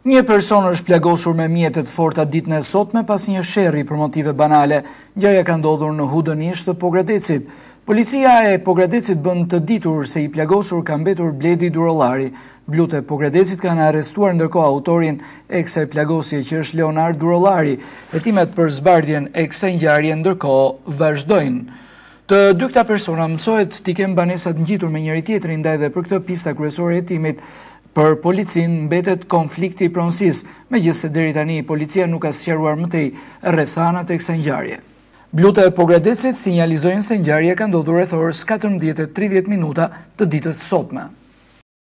Një person është plagosur me mjetet forta dit në esot me pas një sherri për motive banale. Gjaja ka ndodhur në ishtë të pogradecit. Policia e pogradecit bënd të ditur se i plagosur ka mbetur bledi durolari. Blute pogradecit ka në arestuar ndërko autorin e kse plagosje që është Leonard durolari. Hetimet për zbardjen e kse njarje ndërko vazhdojnë. Të dykta persona mësojt t'i kem banesat njitur me njëri tjetrin, ndaj dhe për këtë pista kërësore e timit, Për policin mbetet konflikti i pronsis, me gjithse deri tani policia nuk ka sjeruar mëtej rrethanat e kësa njarje. Bluta e pogradecit sinjalizojnë se njarje ka ndodhur e thorës 14.30 minuta të ditës sotme.